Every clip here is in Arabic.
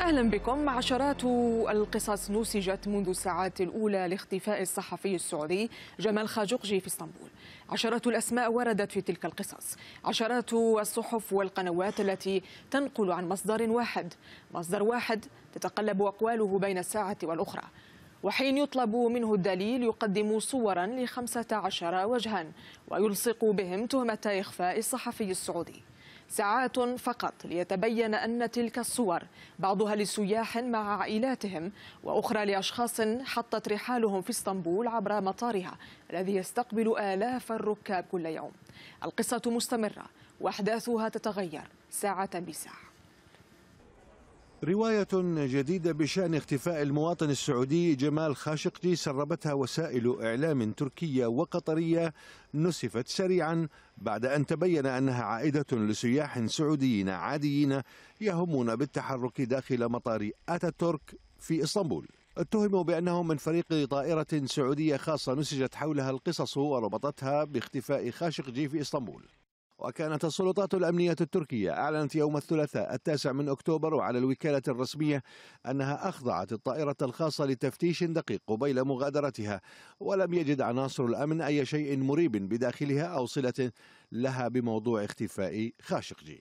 أهلا بكم عشرات القصص نسجت منذ الساعات الأولى لاختفاء الصحفي السعودي جمال خاجقجي في اسطنبول عشرات الأسماء وردت في تلك القصص عشرات الصحف والقنوات التي تنقل عن مصدر واحد مصدر واحد تتقلب أقواله بين الساعة والأخرى وحين يطلب منه الدليل يقدم صورا لخمسة عشر وجها ويلصق بهم تهمة إخفاء الصحفي السعودي ساعات فقط ليتبين أن تلك الصور بعضها لسياح مع عائلاتهم وأخرى لأشخاص حطت رحالهم في اسطنبول عبر مطارها الذي يستقبل آلاف الركاب كل يوم القصة مستمرة وأحداثها تتغير ساعة بساعة رواية جديدة بشأن اختفاء المواطن السعودي جمال خاشقجي سربتها وسائل إعلام تركية وقطرية نسفت سريعا بعد أن تبين أنها عائدة لسياح سعوديين عاديين يهمون بالتحرك داخل مطار أتاتورك في إسطنبول اتهموا بأنهم من فريق طائرة سعودية خاصة نسجت حولها القصص وربطتها باختفاء خاشقجي في إسطنبول وكانت السلطات الأمنية التركية أعلنت يوم الثلاثاء التاسع من أكتوبر وعلى الوكالة الرسمية أنها أخضعت الطائرة الخاصة لتفتيش دقيق قبيل مغادرتها ولم يجد عناصر الأمن أي شيء مريب بداخلها أو صلة لها بموضوع اختفاء خاشقجي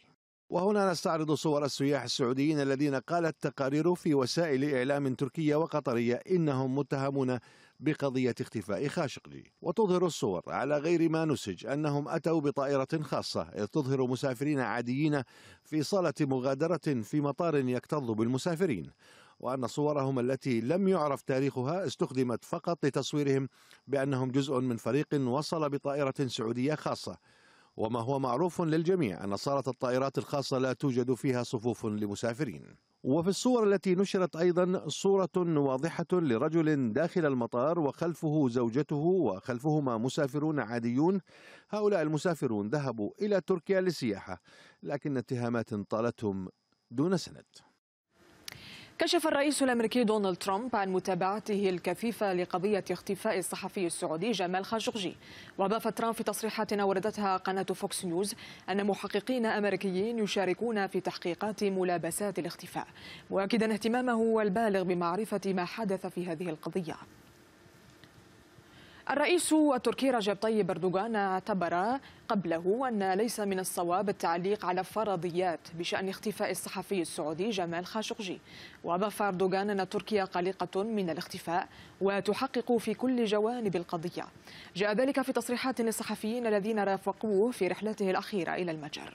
وهنا نستعرض صور السياح السعوديين الذين قالت تقارير في وسائل إعلام تركية وقطرية إنهم متهمون بقضية اختفاء خاشقجي وتظهر الصور على غير ما نسج أنهم أتوا بطائرة خاصة إذ تظهر مسافرين عاديين في صالة مغادرة في مطار يكتظ بالمسافرين وأن صورهم التي لم يعرف تاريخها استخدمت فقط لتصويرهم بأنهم جزء من فريق وصل بطائرة سعودية خاصة وما هو معروف للجميع أن صالة الطائرات الخاصة لا توجد فيها صفوف لمسافرين وفي الصور التي نشرت أيضا صورة واضحة لرجل داخل المطار وخلفه زوجته وخلفهما مسافرون عاديون هؤلاء المسافرون ذهبوا إلى تركيا للسياحة لكن اتهامات طالتهم دون سند كشف الرئيس الامريكي دونالد ترامب عن متابعته الكثيفه لقضيه اختفاء الصحفي السعودي جمال خاشقجي واضاف ترامب في تصريحات اوردتها قناه فوكس نيوز ان محققين امريكيين يشاركون في تحقيقات ملابسات الاختفاء مؤكدا اهتمامه البالغ بمعرفه ما حدث في هذه القضيه الرئيس التركي رجب طيب أردوغان اعتبر قبله أن ليس من الصواب التعليق على فرضيات بشأن اختفاء الصحفي السعودي جمال خاشقجي وأضاف أردوغان أن تركيا قلقة من الاختفاء وتحقق في كل جوانب القضية جاء ذلك في تصريحات للصحفيين الذين رافقوه في رحلته الأخيرة إلى المجر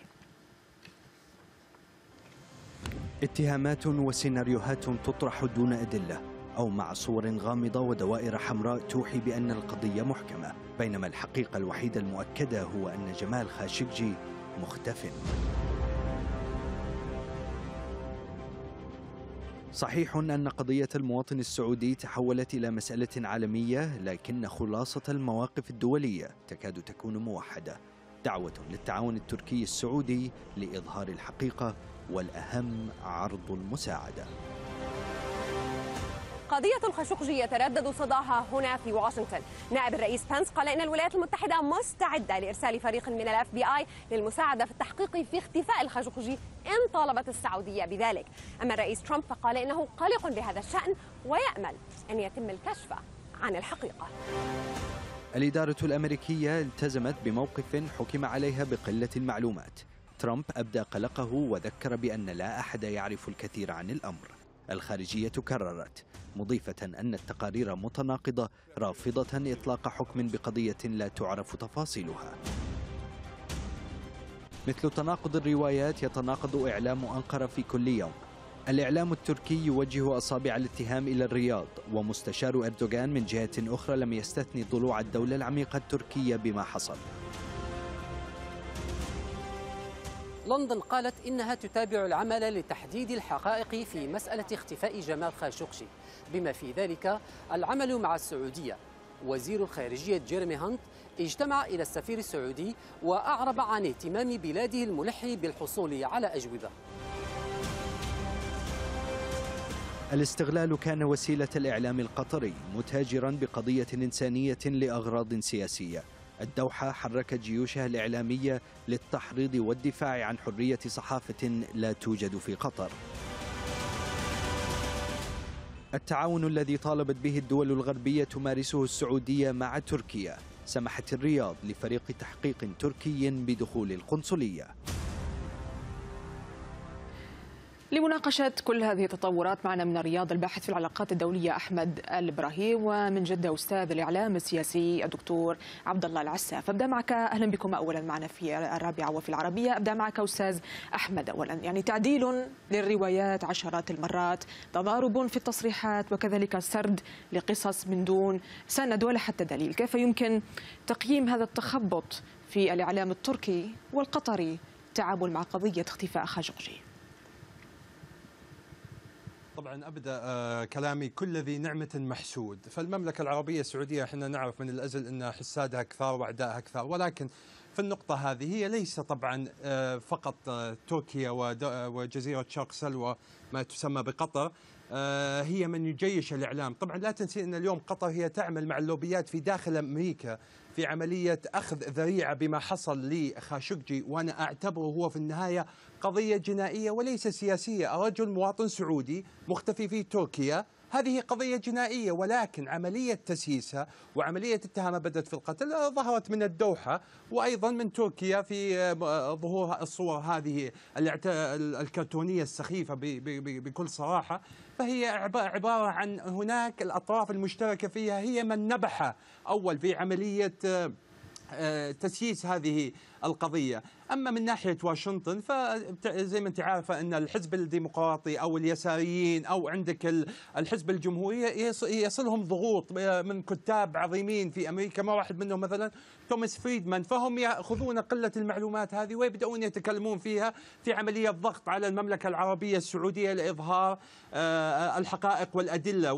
اتهامات وسيناريوهات تطرح دون أدلة أو مع صور غامضة ودوائر حمراء توحي بأن القضية محكمة بينما الحقيقة الوحيدة المؤكدة هو أن جمال خاشقجي مختف صحيح أن قضية المواطن السعودي تحولت إلى مسألة عالمية لكن خلاصة المواقف الدولية تكاد تكون موحدة دعوة للتعاون التركي السعودي لإظهار الحقيقة والأهم عرض المساعدة قضية الخشوقجي يتردد صداها هنا في واشنطن نائب الرئيس بنس قال إن الولايات المتحدة مستعدة لإرسال فريق من الاف بي آي للمساعدة في التحقيق في اختفاء الخشوقجي إن طالبت السعودية بذلك أما الرئيس ترامب فقال إنه قلق بهذا الشأن ويأمل أن يتم الكشف عن الحقيقة الإدارة الأمريكية التزمت بموقف حكم عليها بقلة المعلومات ترامب أبدى قلقه وذكر بأن لا أحد يعرف الكثير عن الأمر الخارجية كررت مضيفة أن التقارير متناقضة رافضة إطلاق حكم بقضية لا تعرف تفاصيلها مثل تناقض الروايات يتناقض إعلام أنقرة في كل يوم الإعلام التركي يوجه أصابع الاتهام إلى الرياض ومستشار أردوغان من جهة أخرى لم يستثني ضلوع الدولة العميقة التركية بما حصل لندن قالت إنها تتابع العمل لتحديد الحقائق في مسألة اختفاء جمال خاشقجي بما في ذلك العمل مع السعودية وزير الخارجية جيرمي هانت اجتمع إلى السفير السعودي وأعرب عن اهتمام بلاده الملح بالحصول على أجوبة الاستغلال كان وسيلة الإعلام القطري متاجرا بقضية إنسانية لأغراض سياسية الدوحة حركت جيوشها الإعلامية للتحريض والدفاع عن حرية صحافة لا توجد في قطر التعاون الذي طالبت به الدول الغربية تمارسه السعودية مع تركيا سمحت الرياض لفريق تحقيق تركي بدخول القنصلية لمناقشة كل هذه التطورات معنا من الرياض الباحث في العلاقات الدولية أحمد الإبراهيم ومن جدة أستاذ الإعلام السياسي الدكتور عبد الله العساف أبدأ معك أهلا بكم أولا معنا في الرابعة وفي العربية أبدأ معك أستاذ أحمد أولا يعني تعديل للروايات عشرات المرات تضارب في التصريحات وكذلك سرد لقصص من دون سند ولا حتى دليل كيف يمكن تقييم هذا التخبط في الإعلام التركي والقطري التعامل مع قضية اختفاء خاشقجي طبعا ابدا آه، كلامي كل ذي نعمه محسود، فالمملكه العربيه السعوديه احنا نعرف من الازل ان حسادها كثار واعدائها كثار، ولكن في النقطة هذه هي ليس طبعا آه، فقط آه، تركيا وجزيرة شرق سلوى ما تسمى بقطر آه، هي من يجيش الإعلام طبعا لا تنسي أن اليوم قطر هي تعمل مع اللوبيات في داخل أمريكا في عملية أخذ ذريعة بما حصل لخاشقجي وأنا أعتبره هو في النهاية قضية جنائية وليس سياسية رجل مواطن سعودي مختفي في تركيا هذه قضية جنائية ولكن عملية تسييسها وعملية اتهامها بدأت في القتل آه، ظهرت من الدوحة وأيضا من تركيا في آه، ظهور الصور هذه الكرتونية السخيفة بكل صراحة فهي عبارة عن هناك الأطراف المشتركة فيها هي من نبح أول في عملية آه، آه، تسييس هذه القضية اما من ناحيه واشنطن فزي ما انت عارفه ان الحزب الديمقراطي او اليساريين او عندك الحزب الجمهوريه يصلهم ضغوط من كتاب عظيمين في امريكا ما واحد منهم مثلا توماس فريدمان فهم ياخذون قله المعلومات هذه ويبداون يتكلمون فيها في عمليه ضغط على المملكه العربيه السعوديه لاظهار آه، الحقائق والادله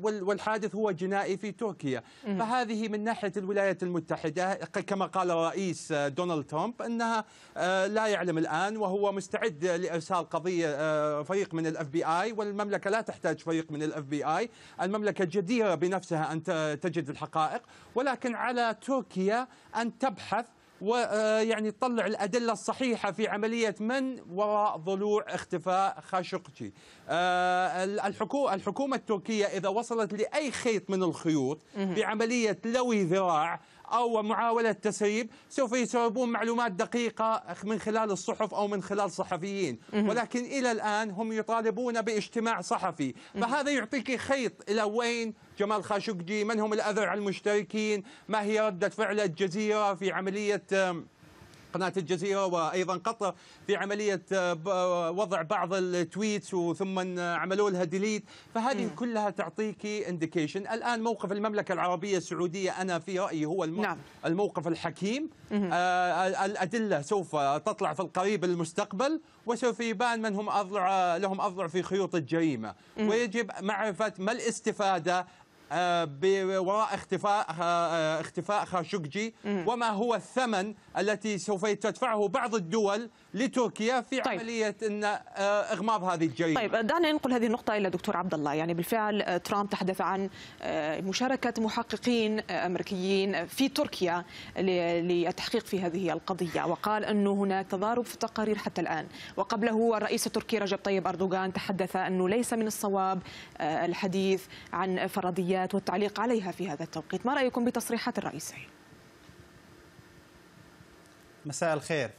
والحادث هو جنائي في تركيا فهذه من ناحيه الولايات المتحده كما قال الرئيس آه، دونالد ترامب انها آه، لا يعلم الآن وهو مستعد لإرسال قضية آه، فريق من الاف بي اي والمملكة لا تحتاج فريق من الاف بي اي المملكة جديرة بنفسها أن تجد الحقائق ولكن على تركيا أن تبحث ويعني آه، تطلع الأدلة الصحيحة في عملية من وراء ضلوع اختفاء خاشقجي الحكومه الحكومة التركية إذا وصلت لأي خيط من الخيوط بعملية لوي ذراع أو معاولة تسريب سوف يسربون معلومات دقيقة من خلال الصحف أو من خلال صحفيين ولكن إلى الآن هم يطالبون باجتماع صحفي فهذا يعطيك خيط إلى وين جمال خاشقجي من هم الأذرع المشتركين ما هي ردة فعل الجزيرة في عملية قناة الجزيرة وأيضا قطر في عملية آه، آه، وضع بعض التويتس وثم عملوا لها ديليت فهذه م. كلها تعطيك انديكيشن الآن موقف المملكة العربية السعودية أنا في رأيي هو الموقف نعم. الموقف الحكيم آه الأدلة سوف تطلع في القريب المستقبل وسوف يبان من هم أضلع لهم أضلع في خيوط الجريمة ويجب معرفة ما الاستفادة آه، وراء اختفاء آه، آه، اختفاء خاشقجي وما هو الثمن التي سوف تدفعه بعض الدول لتركيا في طيب. عمليه ان اغماض هذه الجريمه. طيب دعنا ننقل هذه النقطه الى دكتور عبد الله، يعني بالفعل ترامب تحدث عن مشاركه محققين امريكيين في تركيا للتحقيق في هذه القضيه، وقال انه هناك تضارب في التقارير حتى الان، وقبله الرئيس التركي رجب طيب اردوغان تحدث انه ليس من الصواب الحديث عن فرضيات التسريبات والتعليق عليها في هذا التوقيت ما رأيكم بتصريحات الرئيس مساء الخير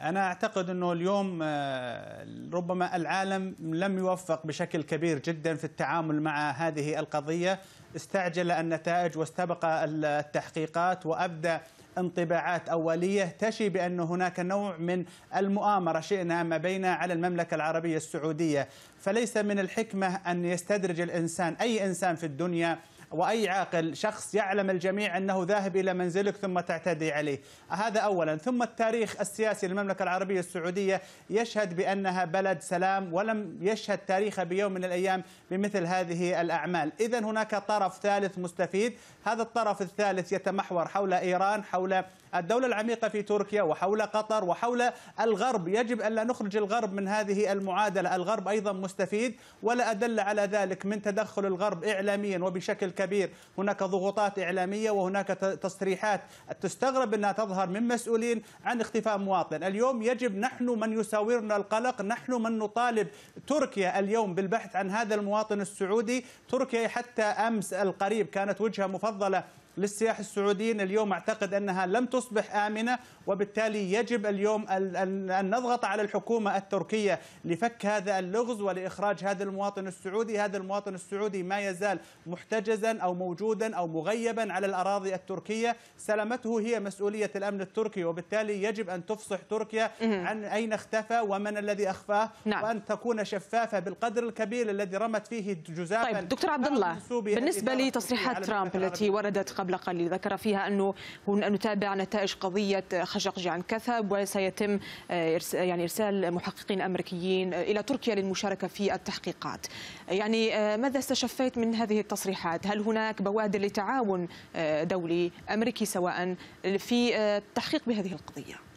أنا أعتقد أنه اليوم آه، ربما العالم لم يوفق بشكل كبير جدا في التعامل مع هذه القضية استعجل النتائج واستبق التحقيقات وأبدى انطباعات أولية تشي بأن هناك نوع من المؤامرة شئنا ما بين على المملكة العربية السعودية فليس من الحكمة أن يستدرج الإنسان أي إنسان في الدنيا واي عاقل شخص يعلم الجميع انه ذاهب الى منزلك ثم تعتدي عليه هذا اولا ثم التاريخ السياسي للمملكه العربيه السعوديه يشهد بانها بلد سلام ولم يشهد تاريخها بيوم من الايام بمثل هذه الاعمال اذا هناك طرف ثالث مستفيد هذا الطرف الثالث يتمحور حول ايران حول الدولة العميقة في تركيا وحول قطر وحول الغرب يجب أن لا نخرج الغرب من هذه المعادلة الغرب أيضا مستفيد ولا أدل على ذلك من تدخل الغرب إعلاميا وبشكل كبير هناك ضغوطات إعلامية وهناك تصريحات تستغرب أنها تظهر من مسؤولين عن اختفاء مواطن اليوم يجب نحن من يساورنا القلق نحن من نطالب تركيا اليوم بالبحث عن هذا المواطن السعودي تركيا حتى أمس القريب كانت وجهة مفضلة للسياح السعوديين اليوم أعتقد أنها لم تصبح آمنة وبالتالي يجب اليوم أن نضغط على الحكومة التركية لفك هذا اللغز ولإخراج هذا المواطن السعودي هذا المواطن السعودي ما يزال محتجزا أو موجودا أو مغيبا على الأراضي التركية سلامته هي مسؤولية الأمن التركي وبالتالي يجب أن تفصح تركيا عن أين اختفى ومن الذي أخفاه نعم. وأن تكون شفافة بالقدر الكبير الذي رمت فيه جزافا طيب دكتور عبد الله بالنسبة لتصريحات ترامب التي وردت قبل قبل قليل ذكر فيها أنه نتابع نتائج قضية خشقجي عن كثب وسيتم آه، يعني إرسال محققين أمريكيين آه، إلى تركيا للمشاركة في التحقيقات يعني آه، ماذا استشفيت من هذه التصريحات هل هناك بوادر لتعاون دولي أمريكي سواء في التحقيق بهذه القضية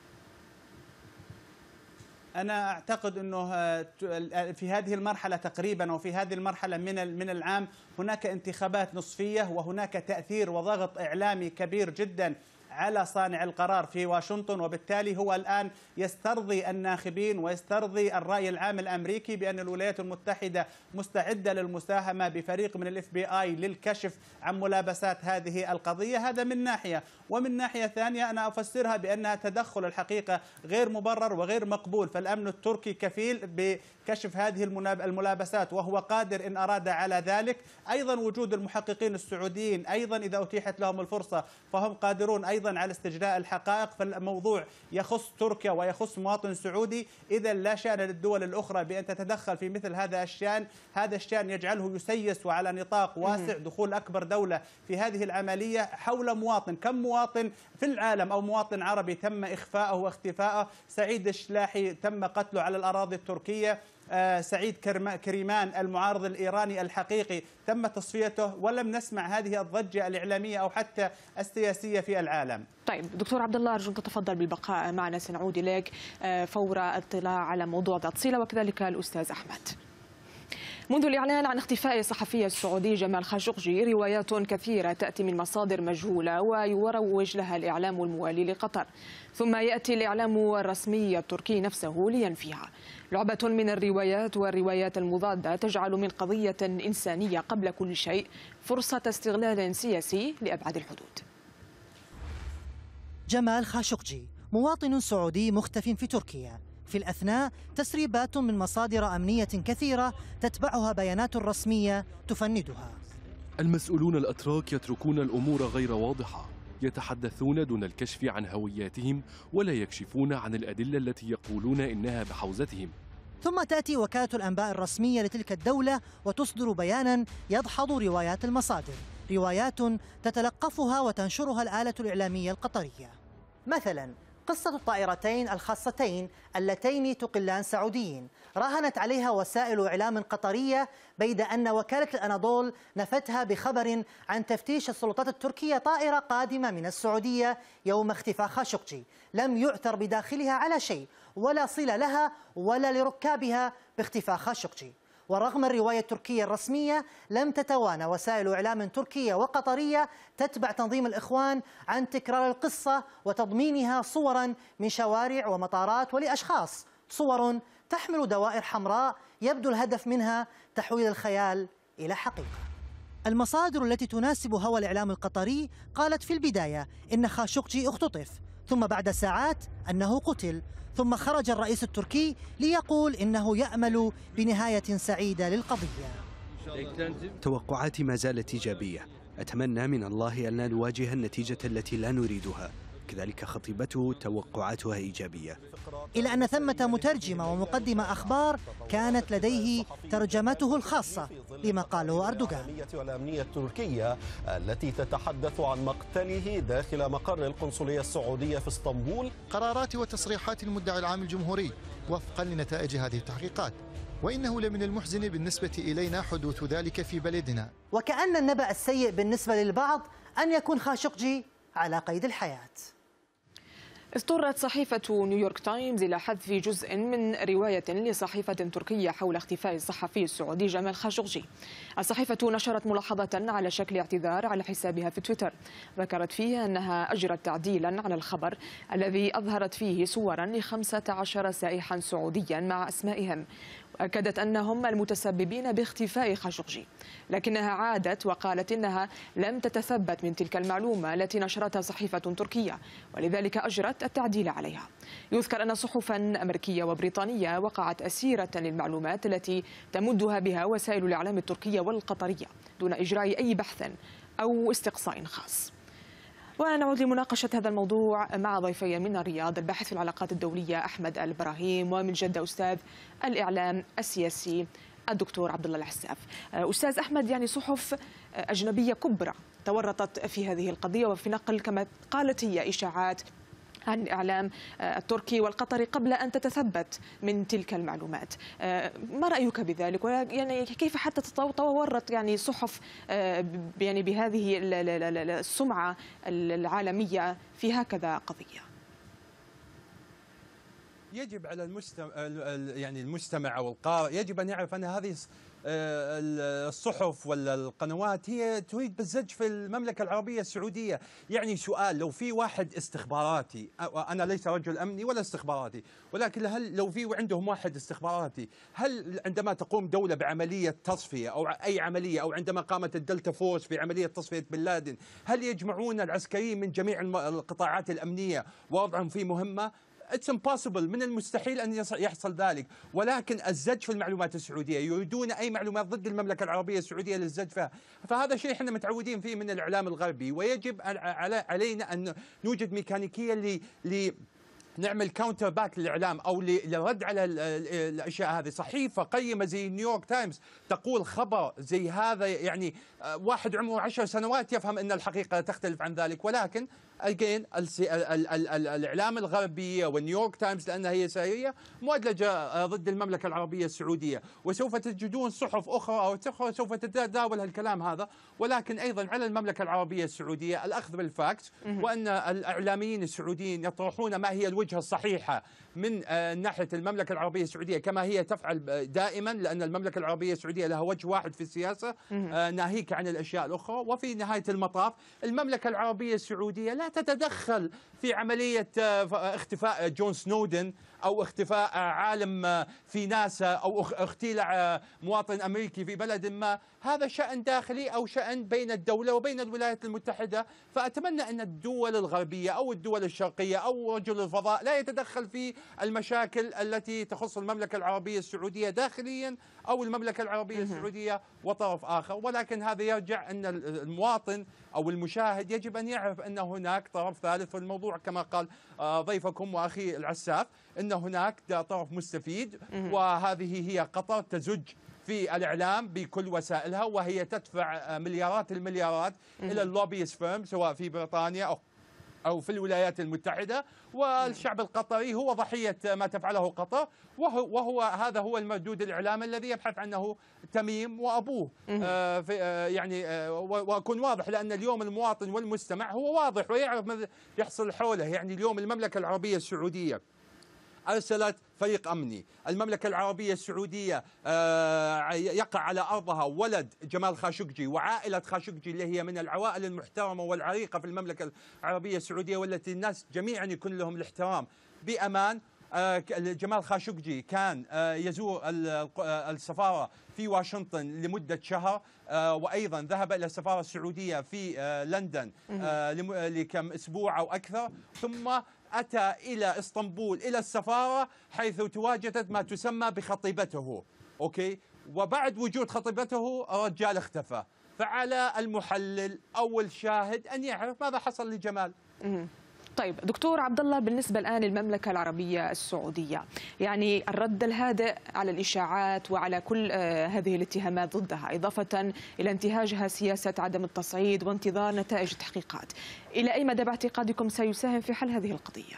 انا اعتقد انه آه، آه، في هذه المرحله تقريبا وفي هذه المرحله من من العام هناك انتخابات نصفيه وهناك تاثير وضغط اعلامي كبير جدا على صانع القرار في واشنطن وبالتالي هو الآن يسترضي الناخبين ويسترضي الرأي العام الأمريكي بأن الولايات المتحدة مستعدة للمساهمة بفريق من الاف بي اي للكشف عن ملابسات هذه القضية هذا من ناحية ومن ناحية ثانية أنا أفسرها بأنها تدخل الحقيقة غير مبرر وغير مقبول فالأمن التركي كفيل كشف هذه الملابسات وهو قادر إن أراد على ذلك أيضا وجود المحققين السعوديين أيضا إذا أتيحت لهم الفرصة فهم قادرون أيضا على استجلاء الحقائق فالموضوع يخص تركيا ويخص مواطن سعودي إذا لا شأن للدول الأخرى بأن تتدخل في مثل هذا الشأن هذا الشأن يجعله يسيس وعلى نطاق واسع دخول أكبر دولة في هذه العملية حول مواطن كم مواطن في العالم أو مواطن عربي تم إخفاءه واختفاءه سعيد الشلاحي تم قتله على الأراضي التركية آه، سعيد كريمان المعارض الإيراني الحقيقي تم تصفيته ولم نسمع هذه الضجة الإعلامية أو حتى السياسية في العالم طيب دكتور عبد الله أرجوك تتفضل بالبقاء معنا سنعود إليك آه، فور اطلاع على موضوع ذات صلة وكذلك الأستاذ أحمد منذ الإعلان عن اختفاء الصحفي السعودي جمال خاشقجي روايات كثيرة تأتي من مصادر مجهولة ويروج لها الإعلام الموالي لقطر ثم يأتي الإعلام الرسمي التركي نفسه لينفيها لعبة من الروايات والروايات المضادة تجعل من قضية إنسانية قبل كل شيء فرصة استغلال سياسي لأبعد الحدود جمال خاشقجي مواطن سعودي مختف في تركيا في الأثناء تسريبات من مصادر أمنية كثيرة تتبعها بيانات رسمية تفندها المسؤولون الأتراك يتركون الأمور غير واضحة يتحدثون دون الكشف عن هوياتهم ولا يكشفون عن الأدلة التي يقولون إنها بحوزتهم ثم تأتي وكالة الأنباء الرسمية لتلك الدولة وتصدر بيانا يدحض روايات المصادر روايات تتلقفها وتنشرها الآلة الإعلامية القطرية مثلا قصة الطائرتين الخاصتين اللتين تقلان سعوديين راهنت عليها وسائل إعلام قطرية بيد أن وكالة الأناضول نفتها بخبر عن تفتيش السلطات التركية طائرة قادمة من السعودية يوم اختفاء خاشقجي لم يعثر بداخلها على شيء ولا صلة لها ولا لركابها باختفاء خاشقجي ورغم الرواية التركية الرسمية لم تتوانى وسائل إعلام تركية وقطرية تتبع تنظيم الإخوان عن تكرار القصة وتضمينها صورا من شوارع ومطارات ولأشخاص صور تحمل دوائر حمراء يبدو الهدف منها تحويل الخيال إلى حقيقة المصادر التي تناسب هوى الإعلام القطري قالت في البداية إن خاشقجي اختطف ثم بعد ساعات أنه قتل ثم خرج الرئيس التركي ليقول إنه يأمل بنهاية سعيدة للقضية توقعاتي ما زالت إيجابية أتمنى من الله أن لا نواجه النتيجة التي لا نريدها وكذلك خطيبته توقعاتها إيجابية إلى أن ثمة مترجمة ومقدمة أخبار كانت لديه ترجمته الخاصة لما قاله أردوغان الأمنية التركية التي تتحدث عن مقتله داخل مقر القنصلية السعودية في اسطنبول قرارات وتصريحات المدعي العام الجمهوري وفقا لنتائج هذه التحقيقات وإنه لمن المحزن بالنسبة إلينا حدوث ذلك في بلدنا وكأن النبأ السيء بالنسبة للبعض أن يكون خاشقجي على قيد الحياة اضطرت صحيفة نيويورك تايمز إلى حذف جزء من رواية لصحيفة تركية حول اختفاء الصحفي السعودي جمال خاشقجي. الصحيفة نشرت ملاحظة على شكل اعتذار على حسابها في تويتر، ذكرت فيها أنها أجرت تعديلا على الخبر الذي أظهرت فيه صورا لخمسة عشر سائحا سعوديا مع أسمائهم، وأكدت أنهم المتسببين باختفاء خاشقجي لكنها عادت وقالت إنها لم تتثبت من تلك المعلومة التي نشرتها صحيفة تركية ولذلك أجرت التعديل عليها يذكر أن صحفا أمريكية وبريطانية وقعت أسيرة للمعلومات التي تمدها بها وسائل الإعلام التركية والقطرية دون إجراء أي بحث أو استقصاء خاص ونعود لمناقشة هذا الموضوع مع ضيفي من الرياض الباحث في العلاقات الدولية أحمد الإبراهيم ومن جدة أستاذ الإعلام السياسي الدكتور عبد الله العساف آه، أستاذ أحمد يعني صحف أجنبية كبرى تورطت في هذه القضية وفي نقل كما قالت هي إشاعات عن الإعلام آه، التركي والقطري قبل أن تتثبت من تلك المعلومات آه، ما رأيك بذلك يعني كيف حتى تطورت يعني صحف آه، يعني بهذه السمعة العالمية في هكذا قضية يجب على المستمع يعني المستمع او القارئ يجب ان يعرف ان هذه آه، الصحف ولا القنوات هي تريد بالزج في المملكة العربية السعودية يعني سؤال لو في واحد استخباراتي أنا ليس رجل أمني ولا استخباراتي ولكن هل لو في عندهم واحد استخباراتي هل عندما تقوم دولة بعملية تصفية أو أي عملية أو عندما قامت الدلتا فورس في عملية تصفية بن لادن هل يجمعون العسكريين من جميع القطاعات الأمنية ووضعهم في مهمة اتس امبوسيبل من المستحيل ان يحصل ذلك ولكن الزج في المعلومات السعوديه يريدون اي معلومات ضد المملكه العربيه السعوديه للزج فيها فهذا شيء احنا متعودين فيه من الاعلام الغربي ويجب علينا ان نوجد ميكانيكيه ل نعمل كاونتر باك للاعلام او للرد على الاشياء هذه، صحيفه قيمه زي نيويورك تايمز تقول خبر زي هذا يعني آه، واحد عمره عشر سنوات يفهم ان الحقيقه تختلف عن ذلك ولكن اجين الاعلام الغربي والنيويورك تايمز لانها هي ساريه مؤدلجه آه، ضد المملكه العربيه السعوديه وسوف تجدون صحف اخرى او اخرى سوف تتداول الكلام هذا ولكن ايضا على المملكه العربيه السعوديه الاخذ بالفاكت وان الاعلاميين السعوديين يطرحون ما هي الوجهه الصحيحه من آه، ناحيه المملكه العربيه السعوديه كما هي تفعل دائما لان المملكه العربيه السعوديه لها وجه واحد في السياسه آه، ناهيك عن الاشياء الاخرى وفي نهايه المطاف المملكه العربيه السعوديه لا تتدخل في عملية آه، اختفاء جون سنودن او اختفاء عالم آه، في ناسا او اختيلع آه، مواطن امريكي في بلد ما هذا شان داخلي او شان بين الدوله وبين الولايات المتحده فاتمنى ان الدول الغربيه او الدول الشرقيه او رجل الفضاء لا يتدخل في المشاكل التي تخص المملكه العربيه السعوديه داخليا او المملكه العربيه السعوديه وطرف اخر ولكن هذا يرجع ان المواطن او المشاهد يجب ان يعرف ان هناك طرف ثالث في الموضوع كما قال آه، ضيفكم واخي العساف أن هناك طرف مستفيد وهذه هي قطر تزج في الإعلام بكل وسائلها وهي تدفع آه، مليارات المليارات إلى اللوبيز فيرم سواء في بريطانيا أو أو في الولايات المتحدة والشعب القطري هو ضحية ما تفعله قطر وهو, وهو هذا هو المردود الإعلامي الذي يبحث عنه تميم وأبوه آه في آه يعني آه وأكون واضح لأن اليوم المواطن والمستمع هو واضح ويعرف ماذا يحصل حوله يعني اليوم المملكة العربية السعودية أرسلت فريق أمني المملكة العربية السعودية آه، يقع على أرضها ولد جمال خاشقجي وعائلة خاشقجي اللي هي من العوائل المحترمة والعريقة في المملكة العربية السعودية والتي الناس جميعا يكون لهم الاحترام بأمان آه، جمال خاشقجي كان آه، يزور السفارة في واشنطن لمدة شهر وأيضا ذهب إلى السفارة السعودية في لندن لكم أسبوع أو أكثر ثم أتى إلى إسطنبول إلى السفارة حيث تواجدت ما تسمى بخطيبته أوكي وبعد وجود خطيبته الرجال اختفى فعلى المحلل أو الشاهد أن يعرف ماذا حصل لجمال طيب دكتور عبد الله بالنسبه الان للمملكه العربيه السعوديه يعني الرد الهادئ على الاشاعات وعلى كل آه، هذه الاتهامات ضدها اضافه الى انتهاجها سياسه عدم التصعيد وانتظار نتائج التحقيقات الى اي مدى باعتقادكم سيساهم في حل هذه القضيه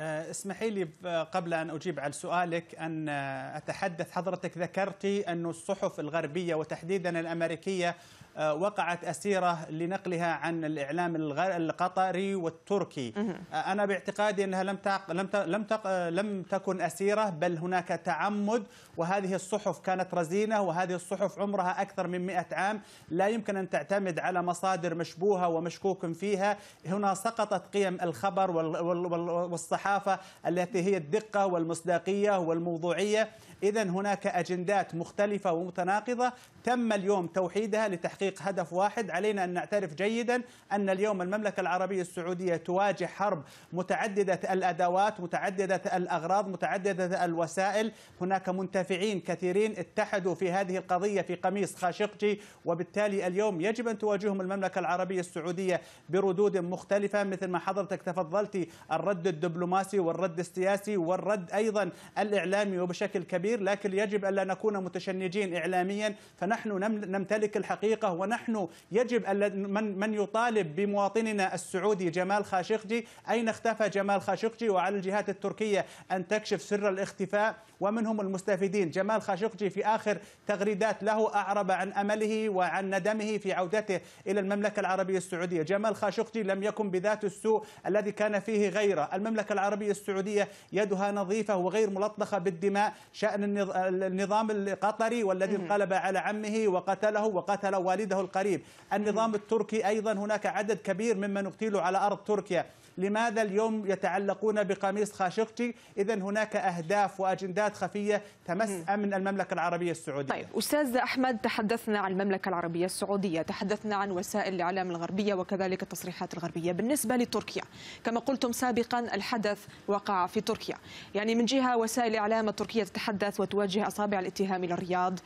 آه، اسمحي لي قبل أن أجيب على سؤالك أن آه، أتحدث حضرتك ذكرتي أن الصحف الغربية وتحديدا الأمريكية آه، وقعت أسيرة لنقلها عن الإعلام القطري والتركي آه، أنا باعتقادي أنها لم تق... لم تق... لم, تق... آه، لم تكن أسيرة بل هناك تعمد وهذه الصحف كانت رزينة وهذه الصحف عمرها أكثر من 100 عام لا يمكن أن تعتمد على مصادر مشبوهة ومشكوك فيها هنا سقطت قيم الخبر وال... وال... والصحافة التي هي الدقة والمصداقية والموضوعية إذا هناك أجندات مختلفة ومتناقضة تم اليوم توحيدها لتحقيق هدف واحد علينا أن نعترف جيدا أن اليوم المملكة العربية السعودية تواجه حرب متعددة الأدوات متعددة الأغراض متعددة الوسائل هناك منتفعين كثيرين اتحدوا في هذه القضية في قميص خاشقجي وبالتالي اليوم يجب أن تواجههم المملكة العربية السعودية بردود مختلفة مثل ما حضرتك تفضلتي الرد الدبلوماسي والرد السياسي والرد أيضا الإعلامي وبشكل كبير كبير لكن يجب ألا نكون متشنجين إعلاميا فنحن نمتلك الحقيقة ونحن يجب من, من يطالب بمواطننا السعودي جمال خاشقجي أين اختفى جمال خاشقجي وعلى الجهات التركية أن تكشف سر الاختفاء ومن هم المستفيدين جمال خاشقجي في آخر تغريدات له أعرب عن أمله وعن ندمه في عودته إلى المملكة العربية السعودية جمال خاشقجي لم يكن بذات السوء الذي كان فيه غيره المملكة العربية السعودية يدها نظيفة وغير ملطخة بالدماء شأن عن النظام القطري والذي انقلب على عمه وقتله وقتل والده القريب النظام التركي أيضا هناك عدد كبير ممن اغتيلوا على أرض تركيا لماذا اليوم يتعلقون بقميص خاشقجي إذا هناك أهداف وأجندات خفية تمس أمن المملكة العربية السعودية طيب أستاذ أحمد تحدثنا عن المملكة العربية السعودية تحدثنا عن وسائل الإعلام الغربية وكذلك التصريحات الغربية بالنسبة لتركيا كما قلتم سابقا الحدث وقع في تركيا يعني من جهة وسائل الإعلام التركية تتحدث وتوجه أصابع الاتهام إلى الرياض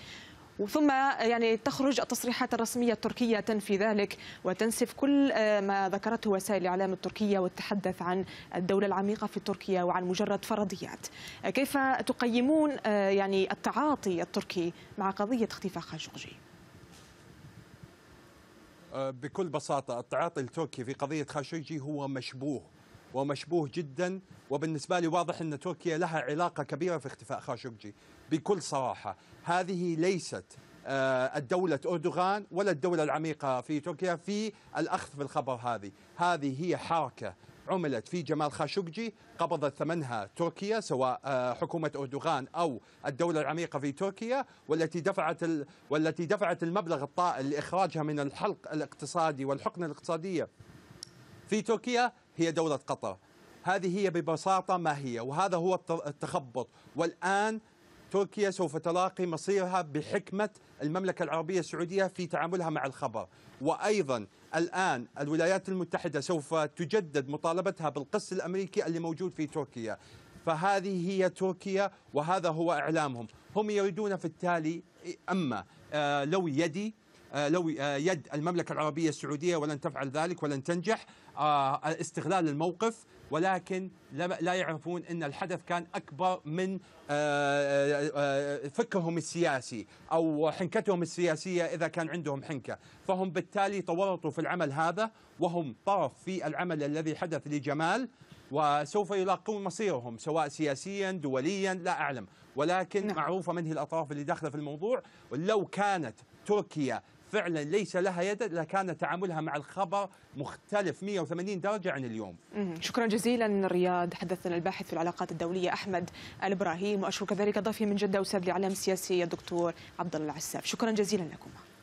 وثم يعني تخرج التصريحات الرسمية التركية تنفي ذلك وتنسف كل آه، ما ذكرته وسائل الإعلام التركية وتتحدث عن الدولة العميقة في تركيا وعن مجرد فرضيات آه، كيف تقيمون آه، يعني التعاطي التركي مع قضية اختفاء خاشقجي؟ بكل بساطة التعاطي التركي في قضية خاشقجي هو مشبوه ومشبوه جدا وبالنسبة لي واضح أن تركيا لها علاقة كبيرة في اختفاء خاشقجي بكل صراحة هذه ليست آه، الدولة أردوغان ولا الدولة العميقة في تركيا في الأخذ بالخبر هذه هذه هي حركة عملت في جمال خاشقجي قبضت ثمنها تركيا سواء آه، حكومة أردوغان أو الدولة العميقة في تركيا والتي دفعت ال... والتي دفعت المبلغ الطائل لإخراجها من الحلق الاقتصادي والحقنة الاقتصادية في تركيا هي دولة قطر هذه هي ببساطة ما هي وهذا هو التخبط والآن تركيا سوف تلاقي مصيرها بحكمة المملكة العربية السعودية في تعاملها مع الخبر وأيضا الآن الولايات المتحدة سوف تجدد مطالبتها بالقس الأمريكي اللي موجود في تركيا فهذه هي تركيا وهذا هو إعلامهم هم يريدون في التالي أما آه، لو يدي آه، لو آه، يد المملكة العربية السعودية ولن تفعل ذلك ولن تنجح آه، استغلال الموقف ولكن لا يعرفون أن الحدث كان أكبر من فكرهم السياسي أو حنكتهم السياسية إذا كان عندهم حنكة فهم بالتالي تورطوا في العمل هذا وهم طرف في العمل الذي حدث لجمال وسوف يلاقون مصيرهم سواء سياسيا دوليا لا أعلم ولكن نعم. معروفة من هي الأطراف اللي داخلة في الموضوع لو كانت تركيا فعلا ليس لها يد لكان تعاملها مع الخبر مختلف 180 درجة عن اليوم شكرا جزيلا رياض حدثنا الباحث في العلاقات الدولية أحمد الإبراهيم وأشكر كذلك ضيفي من جدة أستاذ الإعلام السياسي الدكتور عبد الله العساف شكرا جزيلا لكم